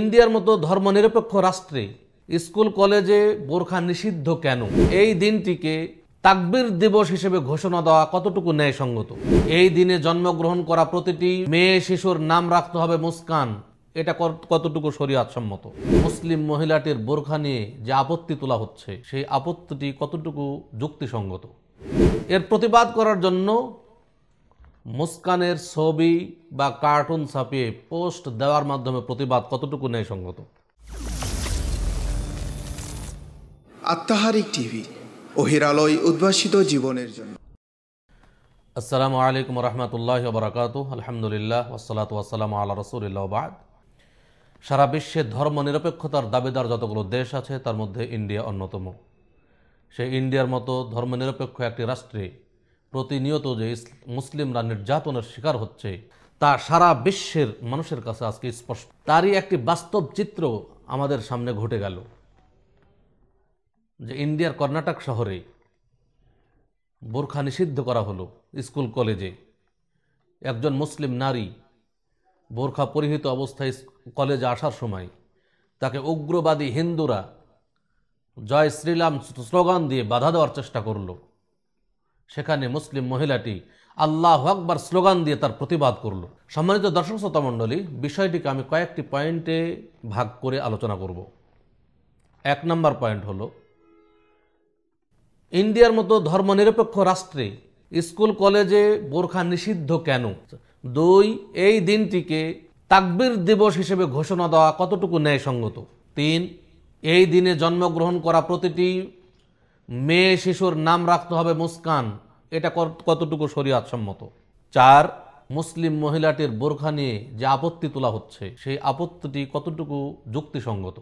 ইন্ডিয়ার মতো ধর্মনিরপেক্ষ রাষ্ট্রে স্কুল কলেজে বোরখা নিষিদ্ধ কেন এই দিনটিকে তাকবির দিবস হিসেবে ঘোষণা দেওয়া কতটুকু ন্যায়সঙ্গত এই দিনে জন্মগ্রহণ করা প্রতিটি মেয়ে শিশুর নাম রাখতে হবে মুস্কান এটা কতটুকু সম্মত মুসলিম মহিলাটির বোরখা নিয়ে যে আপত্তি তোলা হচ্ছে সেই আপত্তিটি কতটুকু যুক্তিসঙ্গত এর প্রতিবাদ করার জন্য মুস্কানের ছবি বা কার্টুন ছাপিয়ে পোস্ট দেওয়ার মাধ্যমে প্রতিবাদ কতটুকু ন্যায়সঙ্গত আত্মাহারিক টিভি অহিরালয় উদ্ভাসিত জীবনের জন্য আসসালামু আলাইকুম রহমতুল্লাহ বরাকাত আলহামদুলিল্লাহ ওসলাত ওয়াসালাম আল্লাহ রসুলিল্লাহ বাদ সারা বিশ্বে ধর্ম নিরপেক্ষতার দাবিদার যতগুলো দেশ আছে তার মধ্যে ইন্ডিয়া অন্যতম সেই ইন্ডিয়ার মতো ধর্মনিরপেক্ষ একটি রাষ্ট্রে প্রতিনিয়ত যে মুসলিমরা নির্যাতনের শিকার হচ্ছে তা সারা বিশ্বের মানুষের কাছে আজকে স্পষ্ট তারই একটি বাস্তব চিত্র আমাদের সামনে ঘটে গেল যে ইন্ডিয়ার কর্ণাটক শহরে বোরখা নিষিদ্ধ করা হলো স্কুল কলেজে একজন মুসলিম নারী বোরখা পরিহিত অবস্থায় কলেজে আসার সময় তাকে উগ্রবাদী হিন্দুরা জয় শ্রীরাম স্লোগান দিয়ে বাধা দেওয়ার চেষ্টা করলো সেখানে মুসলিম মহিলাটি আল্লাহ আকবার স্লোগান দিয়ে তার প্রতিবাদ করল সম্মানিত দর্শক শ্রোতা মণ্ডলী বিষয়টিকে আমি কয়েকটি পয়েন্টে ভাগ করে আলোচনা করব এক নম্বর পয়েন্ট হলো ইন্ডিয়ার মতো ধর্মনিরপেক্ষ রাষ্ট্রে স্কুল কলেজে বোরখা নিষিদ্ধ কেন দুই এই দিনটিকে তাকবির দিবস হিসেবে ঘোষণা দেওয়া কতটুকু ন্যায়সঙ্গত তিন এই দিনে জন্মগ্রহণ করা প্রতিটি মেয়ে শিশুর নাম রাখতে হবে মুস্কান এটা কতটুকু সম্মত চার মুসলিম মহিলাটির বোরখা নিয়ে যে আপত্তি তোলা হচ্ছে সেই আপত্তিটি কতটুকু যুক্তিসঙ্গত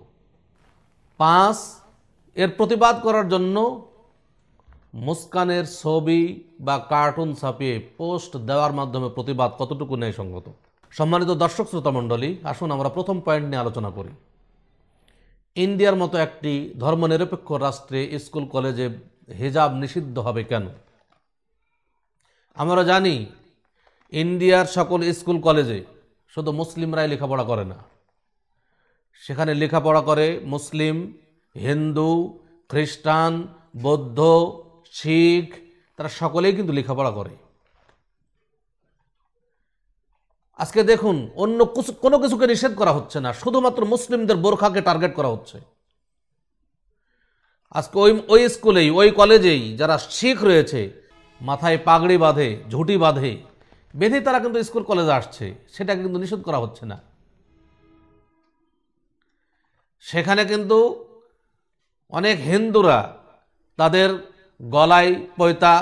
পাঁচ এর প্রতিবাদ করার জন্য মুস্কানের ছবি বা কার্টুন ছাপিয়ে পোস্ট দেওয়ার মাধ্যমে প্রতিবাদ কতটুকু ন্যায়সঙ্গত সম্মানিত দর্শক শ্রোতা মণ্ডলী আসুন আমরা প্রথম পয়েন্ট নিয়ে আলোচনা করি ইন্ডিয়ার মতো একটি ধর্মনিরপেক্ষ রাষ্ট্রে স্কুল কলেজে হেজাব নিষিদ্ধ হবে কেন আমরা জানি ইন্ডিয়ার সকল স্কুল কলেজে শুধু মুসলিমরাই লেখাপড়া করে না সেখানে লেখাপড়া করে মুসলিম হিন্দু খ্রিস্টান বৌদ্ধ শিখ তারা সকলেই কিন্তু লেখাপড়া করে আজকে দেখুন অন্য কোনো কিছুকে নিষেধ করা হচ্ছে না শুধুমাত্র মুসলিমদের বোরখাকে টার্গেট করা হচ্ছে আজকে ওই ওই স্কুলেই ওই কলেজেই যারা শিখ রয়েছে মাথায় পাগড়ি বাঁধে ঝুঁটি বাঁধে বেঁধে তারা কিন্তু স্কুল কলেজে আসছে সেটা কিন্তু নিষেধ করা হচ্ছে না সেখানে কিন্তু অনেক হিন্দুরা তাদের গলায় পয়তা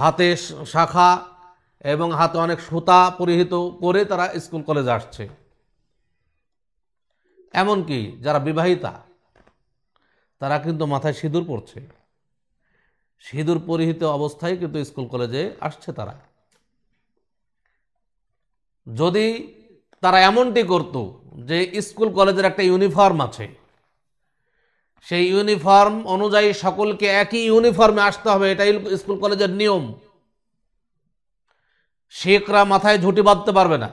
হাতে শাখা এবং হাতে অনেক সুতা পরিহিত করে তারা স্কুল কলেজে আসছে এমনকি যারা বিবাহিতা তারা কিন্তু মাথায় সিঁদুর পড়ছে সিঁদুর পরিহিত অবস্থায় কিন্তু স্কুল কলেজে আসছে তারা যদি তারা এমনটি করত যে স্কুল কলেজের একটা ইউনিফর্ম আছে সেই ইউনিফর্ম অনুযায়ী সকলকে একই ইউনিফর্মে আসতে হবে এটাই স্কুল কলেজের নিয়ম শেখরা মাথায় ঝুঁটি বাঁধতে পারবে না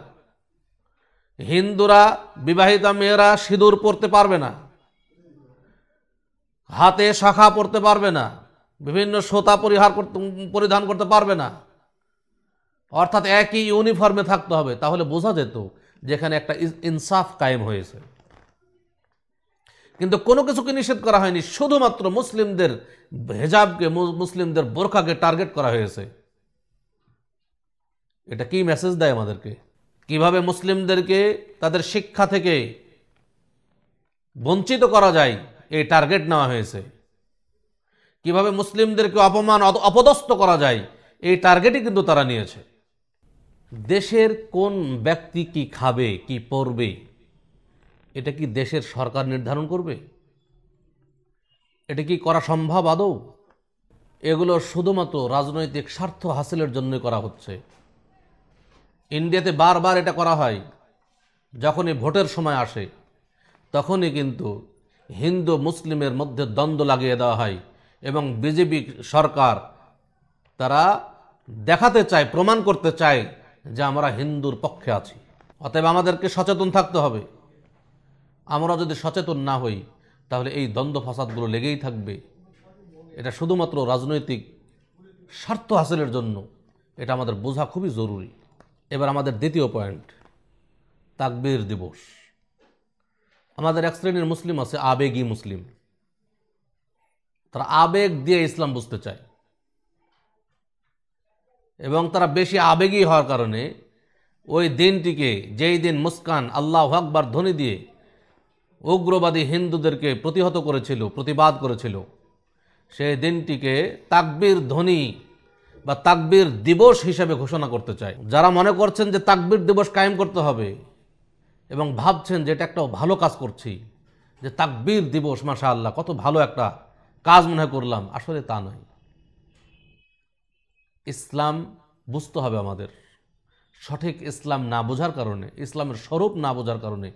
হিন্দুরা বিবাহিতা মেয়েরা সিঁদুর পরতে পারবে না হাতে শাখা পরতে পারবে না বিভিন্ন সোতা পরিহার পরিধান করতে পারবে না অর্থাৎ একই ইউনিফর্মে থাকতে হবে তাহলে বোঝা যেত যেখানে একটা ইনসাফ কায়েম হয়েছে কিন্তু কোনো কিছুকে নিষেধ করা হয়নি শুধুমাত্র মুসলিমদের হেজাবকে মুসলিমদের বোরখাকে টার্গেট করা হয়েছে এটা কি মেসেজ দেয় আমাদেরকে কিভাবে মুসলিমদেরকে তাদের শিক্ষা থেকে বঞ্চিত করা যায় এই টার্গেট নেওয়া হয়েছে কিভাবে মুসলিমদেরকে অপমান অপদস্থ করা যায় এই টার্গেটই কিন্তু তারা নিয়েছে দেশের কোন ব্যক্তি কি খাবে কি পরবে এটা কি দেশের সরকার নির্ধারণ করবে এটা কি করা সম্ভব আদৌ এগুলো শুধুমাত্র রাজনৈতিক স্বার্থ হাসিলের জন্য করা হচ্ছে ইন্ডিয়াতে বারবার এটা করা হয় যখনই ভোটের সময় আসে তখনই কিন্তু হিন্দু মুসলিমের মধ্যে দ্বন্দ্ব লাগিয়ে দেওয়া হয় এবং বিজেপি সরকার তারা দেখাতে চায় প্রমাণ করতে চায় যে আমরা হিন্দুর পক্ষে আছি অতএব আমাদেরকে সচেতন থাকতে হবে আমরা যদি সচেতন না হই তাহলে এই দ্বন্দ্ব ফাসাদগুলো লেগেই থাকবে এটা শুধুমাত্র রাজনৈতিক স্বার্থ হাসিলের জন্য এটা আমাদের বোঝা খুবই জরুরি এবার আমাদের দ্বিতীয় পয়েন্ট তাকবীর দিবস আমাদের এক শ্রেণীর মুসলিম আছে আবেগী মুসলিম তারা আবেগ দিয়ে ইসলাম বুঝতে চায় এবং তারা বেশি আবেগী হওয়ার কারণে ওই দিনটিকে যেই দিন মুস্কান আল্লাহ আকবার ধ্বনি দিয়ে উগ্রবাদী হিন্দুদেরকে প্রতিহত করেছিল প্রতিবাদ করেছিল সেই দিনটিকে তাকবীর ধ্বনি বা তাকবির দিবস হিসেবে ঘোষণা করতে চায় যারা মনে করছেন যে তাকবির দিবস কায়েম করতে হবে এবং ভাবছেন যে এটা একটা ভালো কাজ করছি যে তাকবির দিবস মাসা আল্লাহ কত ভালো একটা কাজ মনে করলাম আসলে তা নয় ইসলাম বুঝতে হবে আমাদের সঠিক ইসলাম না বোঝার কারণে ইসলামের স্বরূপ না বোঝার কারণে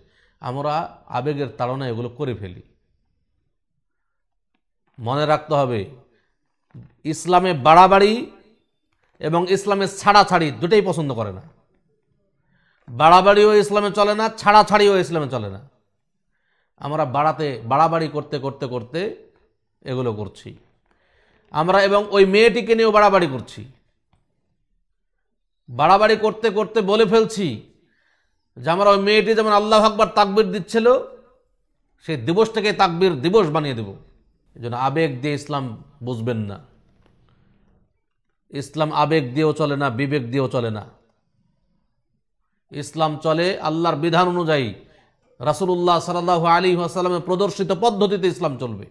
আমরা আবেগের তাড়নায় এগুলো করে ফেলি মনে রাখতে হবে ইসলামে বাড়াবাড়ি এবং ইসলামের ছাড়া ছাড়ি দুটোই পছন্দ করে না বাড়াবাড়িও ইসলামে চলে না ছাড়া ছাড়িও ইসলামে চলে না আমরা বাড়াতে বাড়াবাড়ি করতে করতে করতে এগুলো করছি আমরা এবং ওই মেয়েটিকে নিয়েও বাড়াবাড়ি করছি বাড়াবাড়ি করতে করতে বলে ফেলছি যে আমরা ওই মেয়েটি যেমন আল্লাহ আকবার তাকবির দিচ্ছিল সেই দিবসটাকে তাকবির দিবস বানিয়ে দেব এই জন্য আবেগ দিয়ে ইসলাম বুঝবেন না ইসলাম আবেগ দিয়েও চলে না বিবেক দিয়েও চলে না ইসলাম চলে আল্লাহর বিধান অনুযায়ী রাসুলুল্লাহ সাল্লাহ আলী আসালামের প্রদর্শিত পদ্ধতিতে ইসলাম চলবে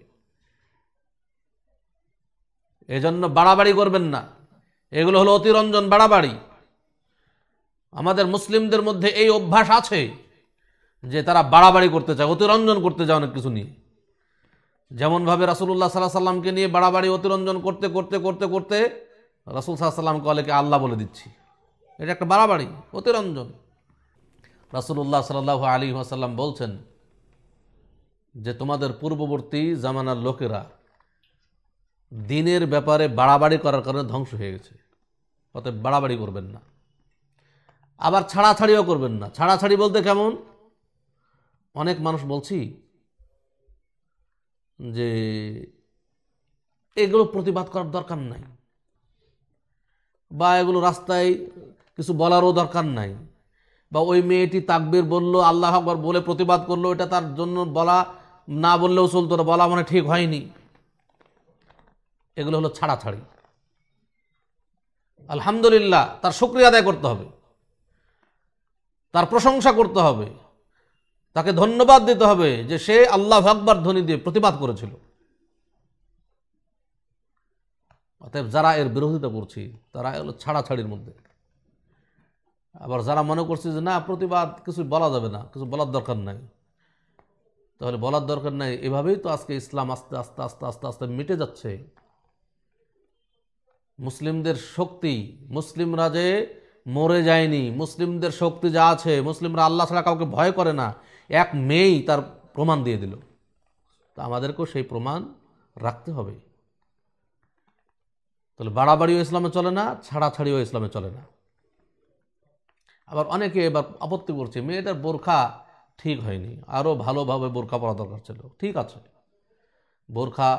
এজন্য বাড়াবাড়ি করবেন না এগুলো হলো অতিরঞ্জন বাড়াবাড়ি আমাদের মুসলিমদের মধ্যে এই অভ্যাস আছে যে তারা বাড়াবাড়ি করতে চায় অতিরঞ্জন করতে চায় অনেক কিছু নিয়ে যেমনভাবে রাসুলুল্লাহ সাল্লাহ সাল্লামকে নিয়ে বাড়াবাড়ি অতিরঞ্জন করতে করতে করতে করতে রাসুল সাল্লাম কলেকে আল্লাহ বলে দিচ্ছি এটা একটা বাড়াবাড়ি অতিরঞ্জন রাসুল্লাহ সাল্লাহ আলী আসাল্লাম বলছেন যে তোমাদের পূর্ববর্তী জামানার লোকেরা দিনের ব্যাপারে বাড়াবাড়ি করার কারণে ধ্বংস হয়ে গেছে অতএব বাড়াবাড়ি করবেন না আবার ছাড়াছাড়িও করবেন না ছাড়াছাড়ি বলতে কেমন অনেক মানুষ বলছি যে এগুলো প্রতিবাদ করার দরকার নাই বা এগুলো রাস্তায় কিছু বলারও দরকার নাই বা ওই মেয়েটি তাকবির বলল আল্লাহ আকবর বলে প্রতিবাদ করলো এটা তার জন্য বলা না বললেও চলতো না বলা মানে ঠিক হয়নি এগুলো হলো ছাড়াছাড়ি আলহামদুলিল্লাহ তার শুক্রিয়া আদায় করতে হবে তার প্রশংসা করতে হবে তাকে ধন্যবাদ দিতে হবে যে সে আল্লাহ আকবর ধ্বনি দিয়ে প্রতিবাদ করেছিল অতএব যারা এর বিরোধিতা করছি তারা এগুলো ছাড়াছাড়ির মধ্যে আবার যারা মনে করছে যে না প্রতিবাদ কিছু বলা যাবে না কিছু বলার দরকার নাই তাহলে বলার দরকার নাই এভাবেই তো আজকে ইসলাম আস্তে আস্তে আস্তে আস্তে আস্তে মিটে যাচ্ছে মুসলিমদের শক্তি মুসলিমরা যে মরে যায়নি মুসলিমদের শক্তি যা আছে মুসলিমরা আল্লাহ ছাড়া কাউকে ভয় করে না এক মেয়েই তার প্রমাণ দিয়ে দিল তো আমাদেরকেও সেই প্রমাণ রাখতে হবে তাহলে বাড়াবাড়িও ইসলামে চলে না ছাড়াছাড়িও ইসলামে চলে না আবার অনেকে এবার আপত্তি করছে মেয়েটার বোরখা ঠিক হয়নি আরও ভালোভাবে বোরখা পরা দরকার ছিল ঠিক আছে বোরখা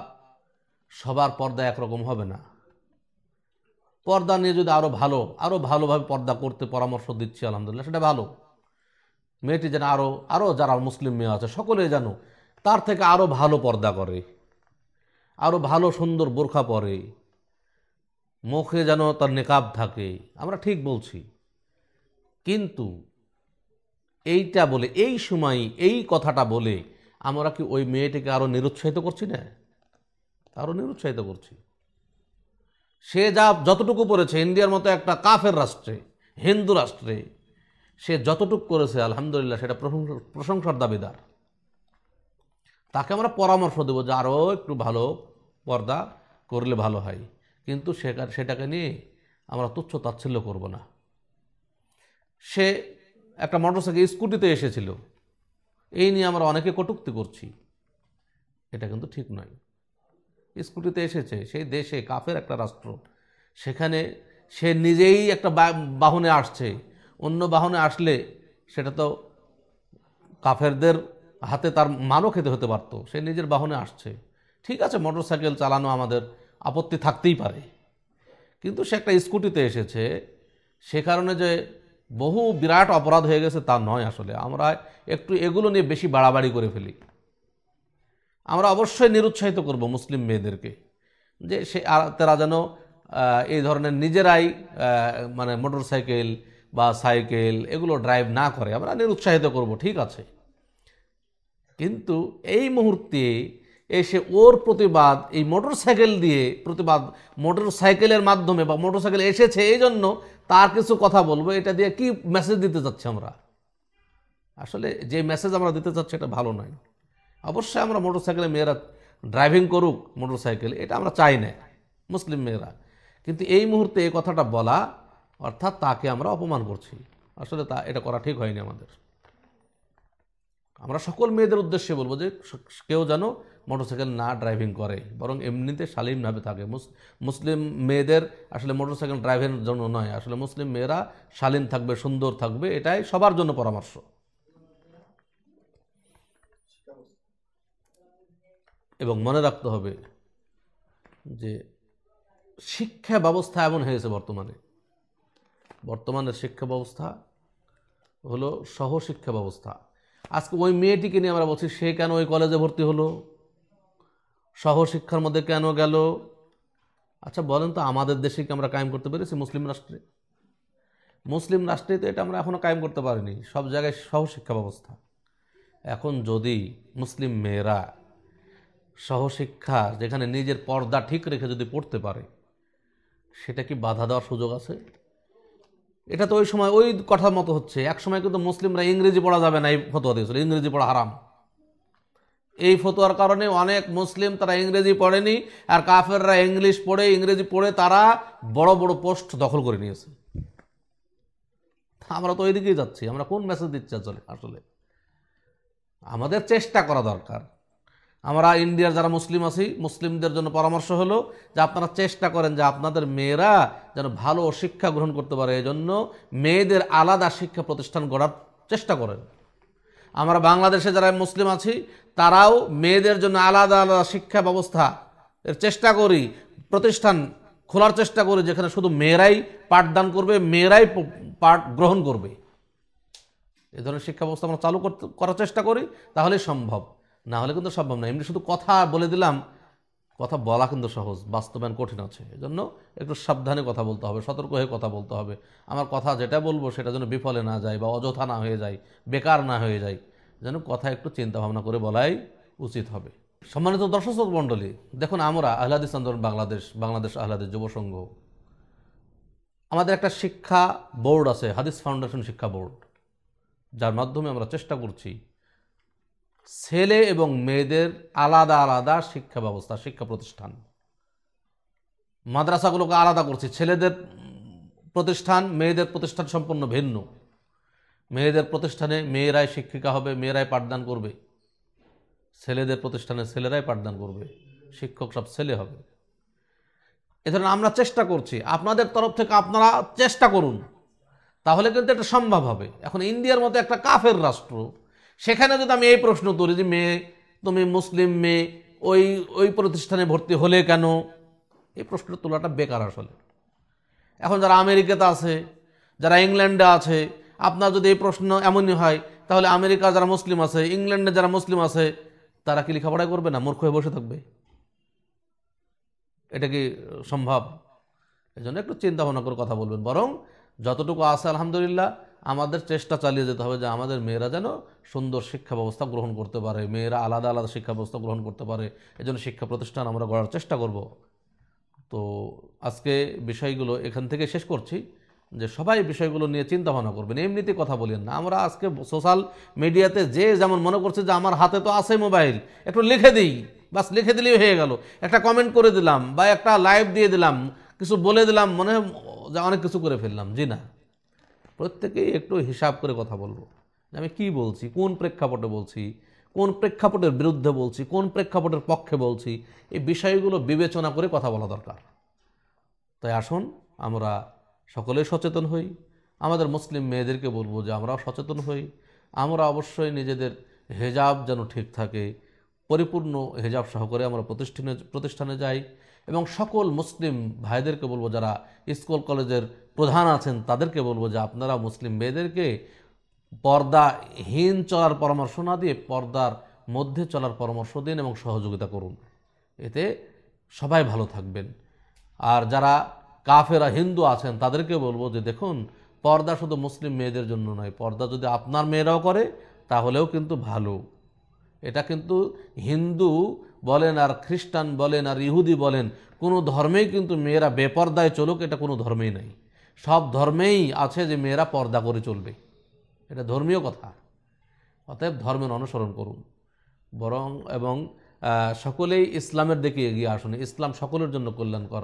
সবার পর্দা একরকম হবে না পর্দা নিয়ে যদি আরও ভালো আরও ভালোভাবে পর্দা করতে পরামর্শ দিচ্ছি আলহামদুলিল্লাহ সেটা ভালো মেয়েটি যেন আরও আরও যারা মুসলিম মেয়ে আছে সকলে যেন তার থেকে আরও ভালো পর্দা করে আরও ভালো সুন্দর বোরখা পরে মুখে যেন তার নেকাব থাকে আমরা ঠিক বলছি কিন্তু এইটা বলে এই সময় এই কথাটা বলে আমরা কি ওই মেয়েটিকে আরও নিরুৎসাহিত করছি না আরও নিরুৎসাহিত করছি সে যা যতটুকু করেছে ইন্ডিয়ার মতো একটা কাফের রাষ্ট্রে হিন্দু রাষ্ট্রে সে যতটুকু করেছে আলহামদুলিল্লাহ সেটা প্রশংসার দাবিদার তাকে আমরা পরামর্শ দেবো যে আরও একটু ভালো পর্দা করলে ভালো হয় কিন্তু সেটাকে নিয়ে আমরা তুচ্ছ তাচ্ছিল্য করব না সে একটা মোটরসাইকেল স্কুটিতে এসেছিল এই নিয়ে আমরা অনেকে কটুক্তি করছি এটা কিন্তু ঠিক নয় স্কুটিতে এসেছে সেই দেশে কাফের একটা রাষ্ট্র সেখানে সে নিজেই একটা বাহনে আসছে অন্য বাহনে আসলে সেটা তো কাফেরদের হাতে তার মানও খেতে হতে পারত সে নিজের বাহনে আসছে ঠিক আছে মোটরসাইকেল চালানো আমাদের আপত্তি থাকতেই পারে কিন্তু সে একটা স্কুটিতে এসেছে সে কারণে যে বহু বিরাট অপরাধ হয়ে গেছে তা নয় আসলে আমরা একটু এগুলো নিয়ে বেশি বাড়াবাড়ি করে ফেলি আমরা অবশ্যই নিরুৎসাহিত করব মুসলিম মেয়েদেরকে যে সে তারা যেন এই ধরনের নিজেরাই মানে মোটর সাইকেল বা সাইকেল এগুলো ড্রাইভ না করে আমরা নিরুৎসাহিত করব ঠিক আছে কিন্তু এই মুহূর্তে এসে ওর প্রতিবাদ এই মোটর সাইকেল দিয়ে প্রতিবাদ মোটর সাইকেলের মাধ্যমে বা মোটর সাইকেল এসেছে এই জন্য তার কিছু কথা বলবো এটা দিয়ে কি মেসেজ দিতে চাচ্ছি আমরা আসলে যে মেসেজ আমরা দিতে চাচ্ছি এটা ভালো নয় অবশ্যই আমরা মোটর সাইকেলে মেয়েরা ড্রাইভিং করুক মোটর সাইকেল এটা আমরা চাই না মুসলিম মেয়েরা কিন্তু এই মুহূর্তে এই কথাটা বলা অর্থাৎ তাকে আমরা অপমান করছি আসলে তা এটা করা ঠিক হয়নি আমাদের আমরা সকল মেয়েদের উদ্দেশ্যে বলবো যে কেউ যেন মোটরসাইকেল না ড্রাইভিং করে বরং এমনিতে শালীনভাবে থাকে মুসলিম মেয়েদের আসলে মোটরসাইকেল ড্রাইভের জন্য নয় আসলে মুসলিম মেয়েরা শালীন থাকবে সুন্দর থাকবে এটাই সবার জন্য পরামর্শ এবং মনে রাখতে হবে যে শিক্ষা ব্যবস্থা এমন হয়েছে বর্তমানে বর্তমানের শিক্ষা ব্যবস্থা হলো সহশিক্ষা ব্যবস্থা আজকে ওই মেয়েটিকে নিয়ে আমরা বলছি সে কেন ওই কলেজে ভর্তি হলো সহশিক্ষার মধ্যে কেন গেল আচ্ছা বলেন তো আমাদের দেশে কি আমরা কায়েম করতে পেরেছি মুসলিম রাষ্ট্রে মুসলিম রাষ্ট্রে তো এটা আমরা এখনও কায়েম করতে পারিনি সব জায়গায় সহশিক্ষা ব্যবস্থা এখন যদি মুসলিম মেয়েরা সহশিক্ষা যেখানে নিজের পর্দা ঠিক রেখে যদি পড়তে পারে সেটা কি বাধা দেওয়ার সুযোগ আছে এটা তো ওই সময় ওই কথা মতো হচ্ছে এক সময় কিন্তু মুসলিমরা ইংরেজি পড়া যাবে না এই ফতোয়া দিয়েছিল ইংরেজি পড়া হারাম এই ফতোয়ার কারণে অনেক মুসলিম তারা ইংরেজি পড়েনি আর কাফেররা ইংলিশ পড়ে ইংরেজি পড়ে তারা বড় বড় পোস্ট দখল করে নিয়েছে আমরা তো ওইদিকেই যাচ্ছি আমরা কোন মেসেজ দিচ্ছি আসলে আসলে আমাদের চেষ্টা করা দরকার আমরা ইন্ডিয়ার যারা মুসলিম আছি মুসলিমদের জন্য পরামর্শ হলো যে আপনারা চেষ্টা করেন যে আপনাদের মেয়েরা যেন ভালো শিক্ষা গ্রহণ করতে পারে এজন্য মেয়েদের আলাদা শিক্ষা প্রতিষ্ঠান গড়ার চেষ্টা করেন আমরা বাংলাদেশে যারা মুসলিম আছি তারাও মেয়েদের জন্য আলাদা আলাদা শিক্ষা ব্যবস্থা এর চেষ্টা করি প্রতিষ্ঠান খোলার চেষ্টা করি যেখানে শুধু মেয়েরাই পাঠদান করবে মেয়েরাই পাঠ গ্রহণ করবে এ ধরনের শিক্ষা ব্যবস্থা আমরা চালু করতে করার চেষ্টা করি তাহলে সম্ভব না হলে কিন্তু সম্ভব না এমনি শুধু কথা বলে দিলাম কথা বলা কিন্তু সহজ বাস্তবায়ন কঠিন আছে এজন্য একটু সাবধানে কথা বলতে হবে সতর্ক হয়ে কথা বলতে হবে আমার কথা যেটা বলবো সেটা যেন বিফলে না যায় বা অযথা না হয়ে যায় বেকার না হয়ে যায় যেন কথা একটু চিন্তা ভাবনা করে বলাই উচিত হবে সম্মানিত দর্শক মণ্ডলী দেখুন আমরা আহ্লাদিস আন্দোলন বাংলাদেশ বাংলাদেশ আহ্লাদের যুব সংঘ আমাদের একটা শিক্ষা বোর্ড আছে হাদিস ফাউন্ডেশন শিক্ষা বোর্ড যার মাধ্যমে আমরা চেষ্টা করছি ছেলে এবং মেয়েদের আলাদা আলাদা শিক্ষা ব্যবস্থা শিক্ষা প্রতিষ্ঠান মাদ্রাসাগুলোকে আলাদা করছে ছেলেদের প্রতিষ্ঠান মেয়েদের প্রতিষ্ঠান সম্পূর্ণ ভিন্ন মেয়েদের প্রতিষ্ঠানে মেয়েরাই শিক্ষিকা হবে মেয়েরাই পাঠদান করবে ছেলেদের প্রতিষ্ঠানে ছেলেরাই পাঠদান করবে শিক্ষক সব ছেলে হবে এ ধরনের আমরা চেষ্টা করছি আপনাদের তরফ থেকে আপনারা চেষ্টা করুন তাহলে কিন্তু এটা সম্ভব হবে এখন ইন্ডিয়ার মতো একটা কাফের রাষ্ট্র সেখানে যদি আমি এই প্রশ্ন করি যে মেয়ে তুমি মুসলিম মেয়ে ওই ওই প্রতিষ্ঠানে ভর্তি হলে কেন এই প্রশ্ন তোলাটা বেকার আসলে এখন যারা আমেরিকাতে আছে যারা ইংল্যান্ডে আছে আপনার যদি এই প্রশ্ন এমনই হয় তাহলে আমেরিকা যারা মুসলিম আছে ইংল্যান্ডে যারা মুসলিম আছে তারা কি লেখাপড়াই করবে না মূর্খ হয়ে বসে থাকবে এটা কি সম্ভব এজন্য একটু চিন্তা ভাবনা করে কথা বলবেন বরং যতটুকু আছে আলহামদুলিল্লাহ আমাদের চেষ্টা চালিয়ে যেতে হবে যে আমাদের মেয়েরা যেন সুন্দর শিক্ষা ব্যবস্থা গ্রহণ করতে পারে মেয়েরা আলাদা আলাদা শিক্ষা ব্যবস্থা গ্রহণ করতে পারে এজন্য শিক্ষা প্রতিষ্ঠান আমরা গড়ার চেষ্টা করব তো আজকে বিষয়গুলো এখান থেকে শেষ করছি যে সবাই বিষয়গুলো নিয়ে চিন্তা ভাবনা করবেন এমনিতে কথা বলেন না আমরা আজকে সোশ্যাল মিডিয়াতে যে যেমন মনে করছে যে আমার হাতে তো আছে মোবাইল একটু লিখে দিই বাস লিখে দিলেই হয়ে গেল একটা কমেন্ট করে দিলাম বা একটা লাইভ দিয়ে দিলাম কিছু বলে দিলাম মনে হয় যে অনেক কিছু করে ফেললাম জি না প্রত্যেকেই একটু হিসাব করে কথা বলবো আমি কি বলছি কোন প্রেক্ষাপটে বলছি কোন প্রেক্ষাপটের বিরুদ্ধে বলছি কোন প্রেক্ষাপটের পক্ষে বলছি এই বিষয়গুলো বিবেচনা করে কথা বলা দরকার তাই আসুন আমরা সকলেই সচেতন হই আমাদের মুসলিম মেয়েদেরকে বলবো যে আমরাও সচেতন হই আমরা অবশ্যই নিজেদের হেজাব যেন ঠিক থাকে পরিপূর্ণ হেজাব সহকারে আমরা প্রতিষ্ঠানে প্রতিষ্ঠানে যাই এবং সকল মুসলিম ভাইদেরকে বলবো যারা স্কুল কলেজের প্রধান আছেন তাদেরকে বলবো যে আপনারা মুসলিম মেয়েদেরকে পর্দাহীন চলার পরামর্শ না দিয়ে পর্দার মধ্যে চলার পরামর্শ দিন এবং সহযোগিতা করুন এতে সবাই ভালো থাকবেন আর যারা কাফেরা হিন্দু আছেন তাদেরকে বলবো যে দেখুন পর্দা শুধু মুসলিম মেয়েদের জন্য নয় পর্দা যদি আপনার মেয়েরাও করে তাহলেও কিন্তু ভালো এটা কিন্তু হিন্দু বলেন আর খ্রিস্টান বলেন আর ইহুদি বলেন কোনো ধর্মেই কিন্তু মেয়েরা বেপর্দায় চলুক এটা কোনো ধর্মেই নাই সব ধর্মেই আছে যে মেয়েরা পর্দা করে চলবে এটা ধর্মীয় কথা অতএব ধর্মের অনুসরণ করুন বরং এবং সকলেই ইসলামের দিকে এগিয়ে আসুন ইসলাম সকলের জন্য কল্যাণকর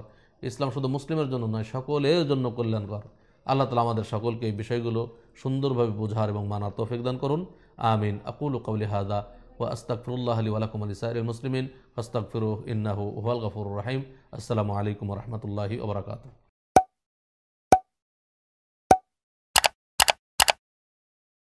ইসলাম শুধু মুসলিমের জন্য নয় সকলের জন্য কল্যাণকর আল্লাহ তালা আমাদের সকলকে এই বিষয়গুলো সুন্দরভাবে বোঝার এবং মানার তৌফিক দান করুন আমিন আকুল কবলি হাদা وأستغفر الله لي ولكم ولسائر المسلمين فاستغفروه إنه هو الغفور الرحيم السلام عليكم ورحمة الله وبركاته